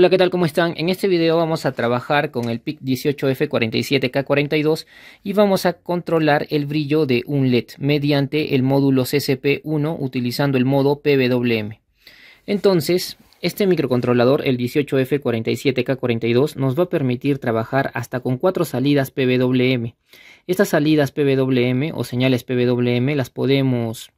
Hola, ¿qué tal? ¿Cómo están? En este video vamos a trabajar con el PIC 18F47K42 y vamos a controlar el brillo de un LED mediante el módulo CCP1 utilizando el modo PWM. Entonces, este microcontrolador, el 18F47K42, nos va a permitir trabajar hasta con cuatro salidas PWM. Estas salidas PWM o señales PWM las podemos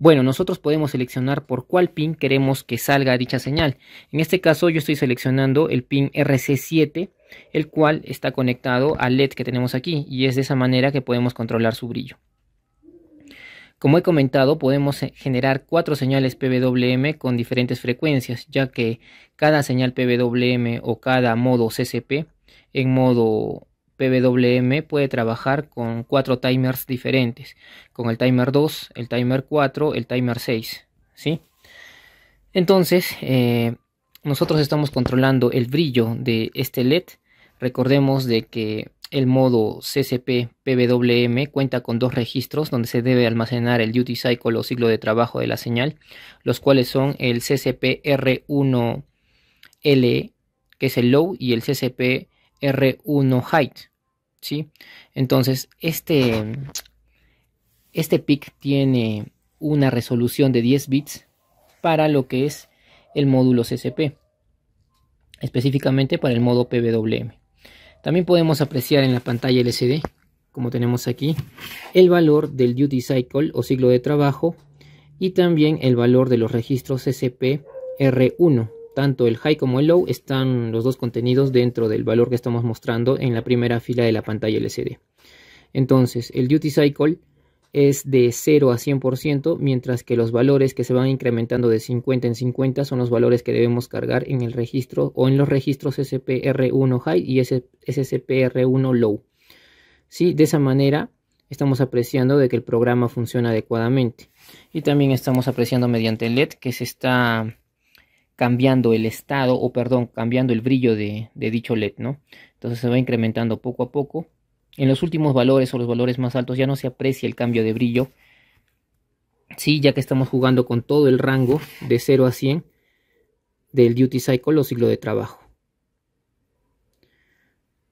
bueno, nosotros podemos seleccionar por cuál pin queremos que salga dicha señal. En este caso yo estoy seleccionando el pin RC7, el cual está conectado al LED que tenemos aquí y es de esa manera que podemos controlar su brillo. Como he comentado, podemos generar cuatro señales PWM con diferentes frecuencias, ya que cada señal PWM o cada modo CCP en modo PWM puede trabajar con cuatro timers diferentes, con el timer 2, el timer 4, el timer 6, ¿sí? Entonces, eh, nosotros estamos controlando el brillo de este LED. Recordemos de que el modo CCP PWM cuenta con dos registros donde se debe almacenar el duty cycle o ciclo de trabajo de la señal, los cuales son el CCP R1 l que es el low, y el CCP R1 height, ¿sí? Entonces, este, este PIC tiene una resolución de 10 bits para lo que es el módulo CCP, específicamente para el modo PWM. También podemos apreciar en la pantalla LCD, como tenemos aquí, el valor del duty cycle o ciclo de trabajo y también el valor de los registros CCP R1 tanto el high como el low están los dos contenidos dentro del valor que estamos mostrando en la primera fila de la pantalla LCD. Entonces, el duty cycle es de 0 a 100%, mientras que los valores que se van incrementando de 50 en 50 son los valores que debemos cargar en el registro o en los registros SPR1 high y SPR1 low. ¿Sí? De esa manera estamos apreciando de que el programa funciona adecuadamente. Y también estamos apreciando mediante el LED que se está cambiando el estado, o perdón, cambiando el brillo de, dicho LED, ¿no? Entonces se va incrementando poco a poco. En los últimos valores o los valores más altos ya no se aprecia el cambio de brillo. Sí, ya que estamos jugando con todo el rango de 0 a 100 del duty cycle o ciclo de trabajo.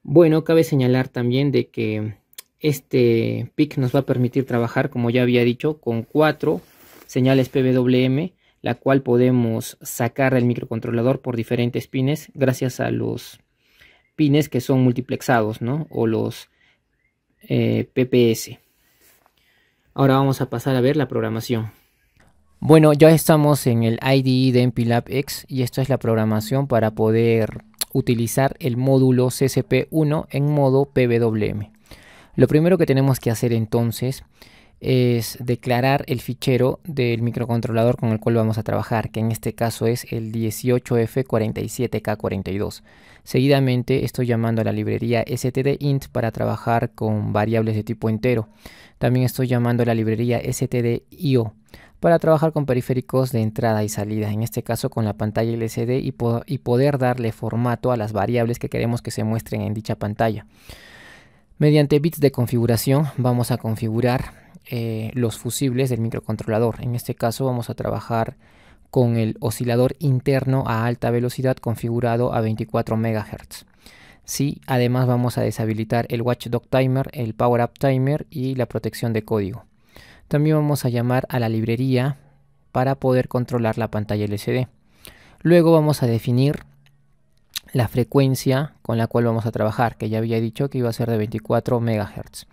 Bueno, cabe señalar también de que este PIC nos va a permitir trabajar, como ya había dicho, con cuatro señales PWM la cual podemos sacar del microcontrolador por diferentes pines gracias a los pines que son multiplexados ¿no? o los eh, PPS. Ahora vamos a pasar a ver la programación. Bueno, ya estamos en el IDE de MPLAB X y esta es la programación para poder utilizar el módulo CCP1 en modo PWM. Lo primero que tenemos que hacer entonces es declarar el fichero del microcontrolador con el cual vamos a trabajar, que en este caso es el 18F47K42. Seguidamente estoy llamando a la librería stdint para trabajar con variables de tipo entero. También estoy llamando a la librería stdio para trabajar con periféricos de entrada y salida, en este caso con la pantalla LCD y, y poder darle formato a las variables que queremos que se muestren en dicha pantalla. Mediante bits de configuración vamos a configurar eh, los fusibles del microcontrolador. En este caso vamos a trabajar con el oscilador interno a alta velocidad configurado a 24 MHz. Sí, además vamos a deshabilitar el Watchdog Timer, el Power Up Timer y la protección de código. También vamos a llamar a la librería para poder controlar la pantalla LCD. Luego vamos a definir la frecuencia con la cual vamos a trabajar, que ya había dicho que iba a ser de 24 MHz.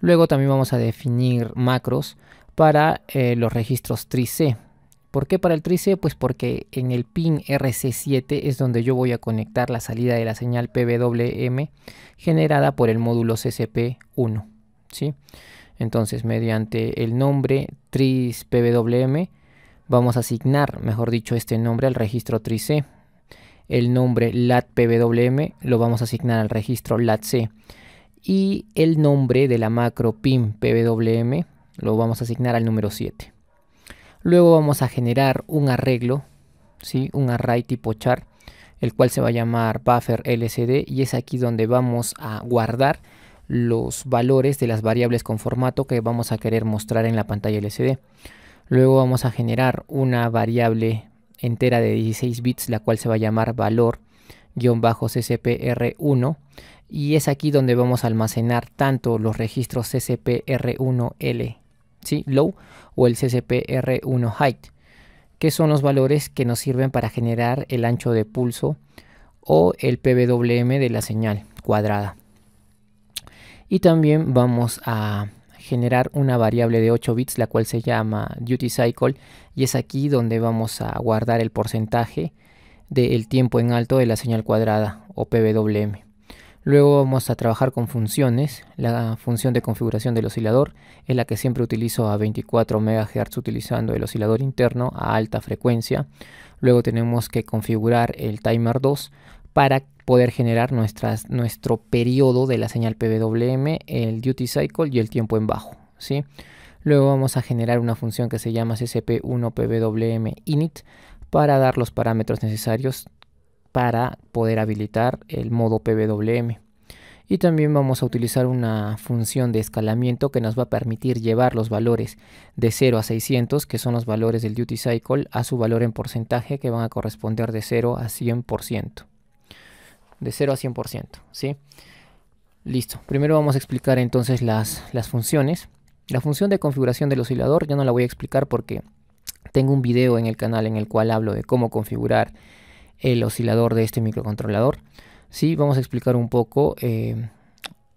Luego también vamos a definir macros para eh, los registros TRIC. ¿Por qué para el TRIC? Pues porque en el pin RC7 es donde yo voy a conectar la salida de la señal PWM generada por el módulo CCP1. ¿sí? Entonces, mediante el nombre TRIS PWM, vamos a asignar, mejor dicho, este nombre al registro TRIC. El nombre LAT lo vamos a asignar al registro latc y el nombre de la macro PIN pwm lo vamos a asignar al número 7. Luego vamos a generar un arreglo, ¿sí? un array tipo char, el cual se va a llamar buffer LCD. y es aquí donde vamos a guardar los valores de las variables con formato que vamos a querer mostrar en la pantalla LCD. Luego vamos a generar una variable entera de 16 bits, la cual se va a llamar valor CCPR1 y es aquí donde vamos a almacenar tanto los registros CCPR1L ¿sí? low o el CCPR1 height, que son los valores que nos sirven para generar el ancho de pulso o el PWM de la señal cuadrada. Y también vamos a generar una variable de 8 bits, la cual se llama duty cycle, y es aquí donde vamos a guardar el porcentaje del tiempo en alto de la señal cuadrada o PWM. Luego vamos a trabajar con funciones. La función de configuración del oscilador es la que siempre utilizo a 24 MHz utilizando el oscilador interno a alta frecuencia. Luego tenemos que configurar el timer 2 para poder generar nuestras, nuestro periodo de la señal PWM, el duty cycle y el tiempo en bajo. ¿sí? Luego vamos a generar una función que se llama ccp1pwm init para dar los parámetros necesarios para poder habilitar el modo PWM. Y también vamos a utilizar una función de escalamiento que nos va a permitir llevar los valores de 0 a 600, que son los valores del duty cycle, a su valor en porcentaje que van a corresponder de 0 a 100%. De 0 a 100%, ¿sí? Listo. Primero vamos a explicar entonces las, las funciones. La función de configuración del oscilador ya no la voy a explicar porque tengo un video en el canal en el cual hablo de cómo configurar el oscilador de este microcontrolador. Sí, vamos a explicar un poco eh,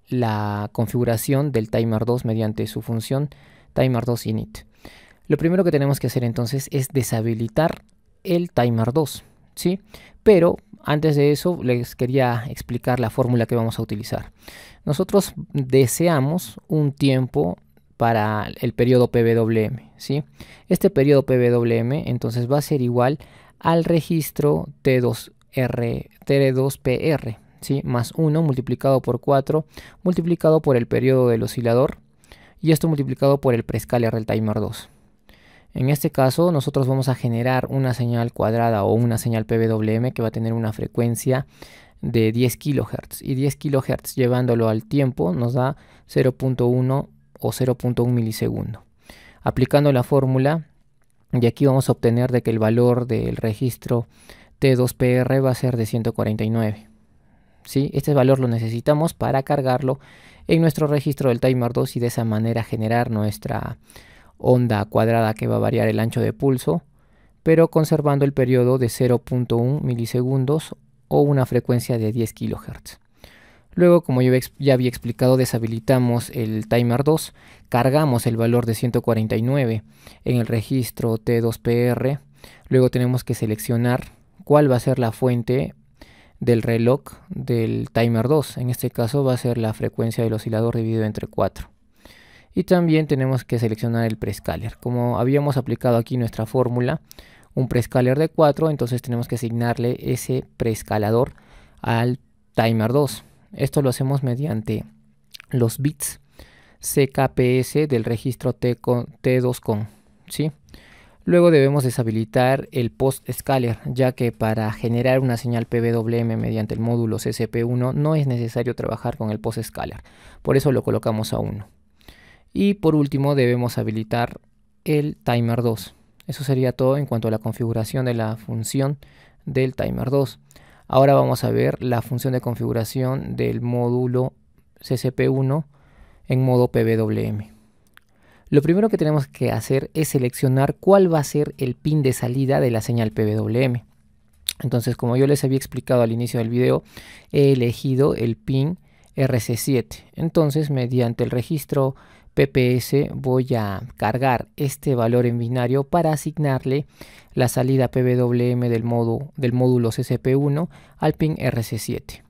la configuración del timer 2 mediante su función timer 2 init. Lo primero que tenemos que hacer entonces es deshabilitar el timer 2, ¿sí? Pero antes de eso les quería explicar la fórmula que vamos a utilizar. Nosotros deseamos un tiempo para el periodo PWM. ¿sí? Este periodo PWM entonces va a ser igual al registro T2R, T2PR, ¿sí? más 1 multiplicado por 4 multiplicado por el periodo del oscilador y esto multiplicado por el prescaler del timer 2. En este caso nosotros vamos a generar una señal cuadrada o una señal PWM que va a tener una frecuencia de 10 kHz y 10 kHz llevándolo al tiempo nos da 0.1 o 0.1 milisegundo. Aplicando la fórmula, y aquí vamos a obtener de que el valor del registro T2PR va a ser de 149. ¿Sí? Este valor lo necesitamos para cargarlo en nuestro registro del timer 2 y de esa manera generar nuestra onda cuadrada que va a variar el ancho de pulso, pero conservando el periodo de 0.1 milisegundos o una frecuencia de 10 kHz. Luego, como ya había explicado, deshabilitamos el timer 2, cargamos el valor de 149 en el registro T2PR, luego tenemos que seleccionar cuál va a ser la fuente del reloj del timer 2, en este caso va a ser la frecuencia del oscilador dividido entre 4. Y también tenemos que seleccionar el prescaler. Como habíamos aplicado aquí nuestra fórmula, un prescaler de 4, entonces tenemos que asignarle ese prescalador al timer 2. Esto lo hacemos mediante los bits CKPS del registro T2CON. ¿sí? Luego debemos deshabilitar el post scaler, ya que para generar una señal PWM mediante el módulo CCP1 no es necesario trabajar con el post scaler, por eso lo colocamos a 1. Y por último debemos habilitar el timer 2. Eso sería todo en cuanto a la configuración de la función del timer 2. Ahora vamos a ver la función de configuración del módulo CCP1 en modo PWM. Lo primero que tenemos que hacer es seleccionar cuál va a ser el pin de salida de la señal PWM. Entonces, como yo les había explicado al inicio del video, he elegido el pin RC7. Entonces, mediante el registro PPS voy a cargar este valor en binario para asignarle la salida PWM del, módulo, del módulo CCP1 al pin RC7.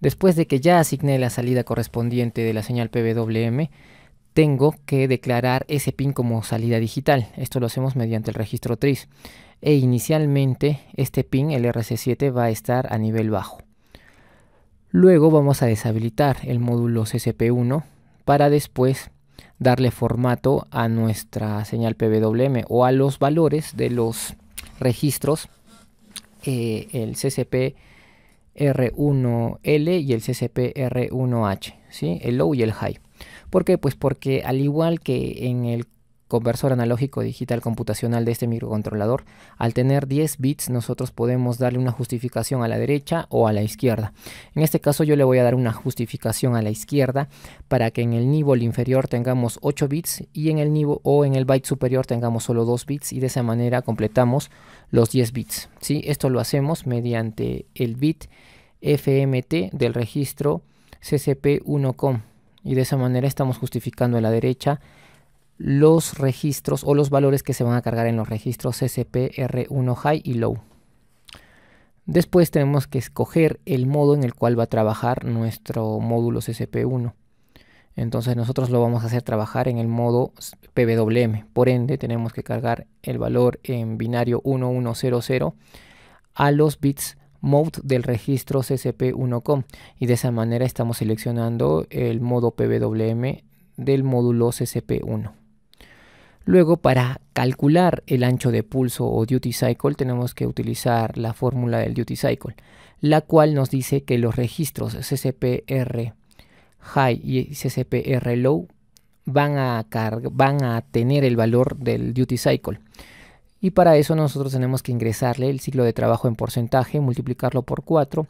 Después de que ya asigné la salida correspondiente de la señal PWM, tengo que declarar ese pin como salida digital. Esto lo hacemos mediante el registro TRIS. E inicialmente este pin, el RC7, va a estar a nivel bajo. Luego vamos a deshabilitar el módulo CCP1 para después darle formato a nuestra señal PWM o a los valores de los registros, eh, el CCP R1L y el ccpr R1H, ¿sí? el low y el high. ¿Por qué? Pues porque al igual que en el conversor analógico digital computacional de este microcontrolador, al tener 10 bits nosotros podemos darle una justificación a la derecha o a la izquierda. En este caso yo le voy a dar una justificación a la izquierda para que en el nivel inferior tengamos 8 bits y en el nivel o en el byte superior tengamos solo 2 bits y de esa manera completamos los 10 bits. si Esto lo hacemos mediante el bit FMT del registro ccp 1 y de esa manera estamos justificando a la derecha los registros o los valores que se van a cargar en los registros ccpr 1 High y Low. Después tenemos que escoger el modo en el cual va a trabajar nuestro módulo CCP1. Entonces nosotros lo vamos a hacer trabajar en el modo PWM. Por ende tenemos que cargar el valor en binario 1100 a los bits mode del registro CCP1COM. Y de esa manera estamos seleccionando el modo PWM del módulo CCP1. Luego, para calcular el ancho de pulso o duty cycle, tenemos que utilizar la fórmula del duty cycle, la cual nos dice que los registros CCPR high y CCPR low van a, van a tener el valor del duty cycle. Y para eso nosotros tenemos que ingresarle el ciclo de trabajo en porcentaje, multiplicarlo por 4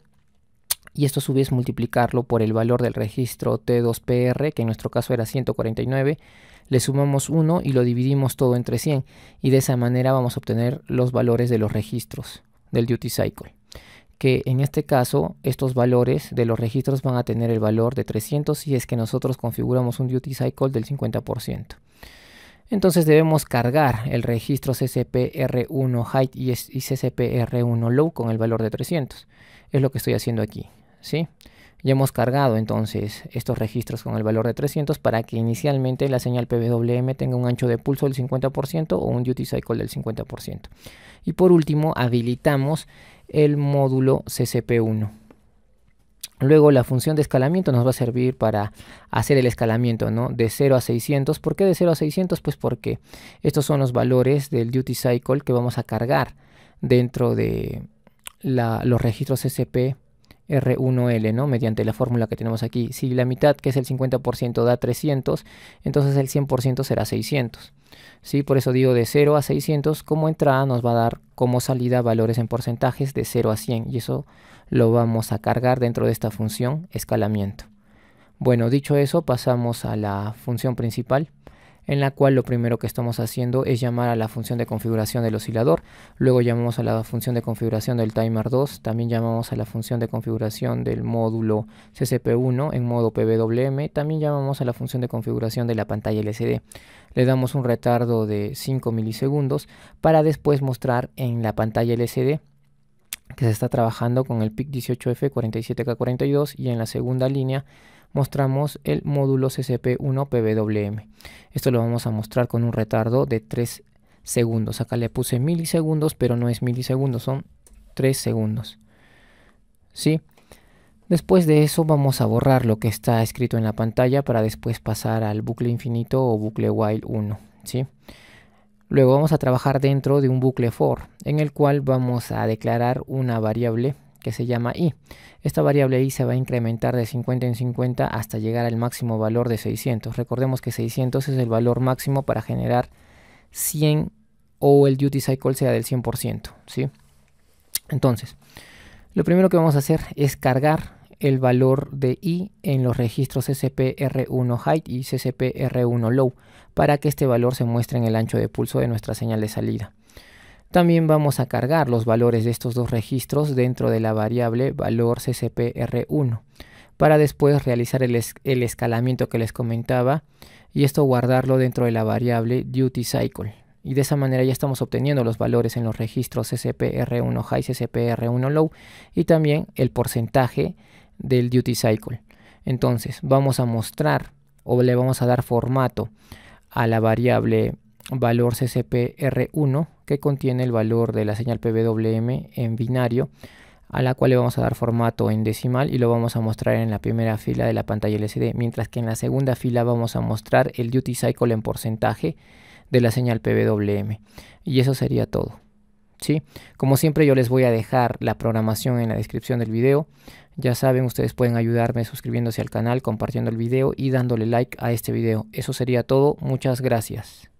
y esto a su multiplicarlo por el valor del registro T2PR, que en nuestro caso era 149, le sumamos 1 y lo dividimos todo entre 100 y de esa manera vamos a obtener los valores de los registros del duty cycle que en este caso estos valores de los registros van a tener el valor de 300 si es que nosotros configuramos un duty cycle del 50%. Entonces debemos cargar el registro CCPR1 height y CCPR1 low con el valor de 300. Es lo que estoy haciendo aquí. ¿sí? Ya hemos cargado entonces estos registros con el valor de 300 para que inicialmente la señal PWM tenga un ancho de pulso del 50% o un duty cycle del 50%. Y por último habilitamos el módulo CCP1. Luego la función de escalamiento nos va a servir para hacer el escalamiento ¿no? de 0 a 600. ¿Por qué de 0 a 600? Pues porque estos son los valores del duty cycle que vamos a cargar dentro de los registros CCP R1L, ¿no? Mediante la fórmula que tenemos aquí. Si la mitad, que es el 50%, da 300, entonces el 100% será 600. ¿Sí? Por eso digo de 0 a 600 como entrada nos va a dar como salida valores en porcentajes de 0 a 100 y eso lo vamos a cargar dentro de esta función escalamiento. Bueno, dicho eso, pasamos a la función principal en la cual lo primero que estamos haciendo es llamar a la función de configuración del oscilador, luego llamamos a la función de configuración del timer 2, también llamamos a la función de configuración del módulo CCP1 en modo PWM, también llamamos a la función de configuración de la pantalla LCD. Le damos un retardo de 5 milisegundos para después mostrar en la pantalla LCD que se está trabajando con el PIC 18F47K42 y en la segunda línea mostramos el módulo CCP1PWM. Esto lo vamos a mostrar con un retardo de 3 segundos. Acá le puse milisegundos, pero no es milisegundos, son 3 segundos. ¿Sí? Después de eso vamos a borrar lo que está escrito en la pantalla para después pasar al bucle infinito o bucle while 1. ¿sí? Luego vamos a trabajar dentro de un bucle for en el cual vamos a declarar una variable que se llama i. Esta variable i se va a incrementar de 50 en 50 hasta llegar al máximo valor de 600. Recordemos que 600 es el valor máximo para generar 100 o el duty cycle sea del 100%, ¿sí? Entonces, lo primero que vamos a hacer es cargar el valor de i en los registros ccpr 1 height y ccpr 1 low para que este valor se muestre en el ancho de pulso de nuestra señal de salida. También vamos a cargar los valores de estos dos registros dentro de la variable valor ccpr1 para después realizar el, escalamiento que les comentaba y esto guardarlo dentro de la variable duty cycle y de esa manera ya estamos obteniendo los valores en los registros CCPR1 High, CCPR1 Low y también el porcentaje del duty cycle. Entonces vamos a mostrar o le vamos a dar formato a la variable valor CCPR1 que contiene el valor de la señal PWM en binario a la cual le vamos a dar formato en decimal y lo vamos a mostrar en la primera fila de la pantalla LCD, mientras que en la segunda fila vamos a mostrar el duty cycle en porcentaje de la señal PWM. Y eso sería todo. ¿sí? Como siempre yo les voy a dejar la programación en la descripción del video. Ya saben, ustedes pueden ayudarme suscribiéndose al canal, compartiendo el video y dándole like a este video. Eso sería todo. Muchas gracias.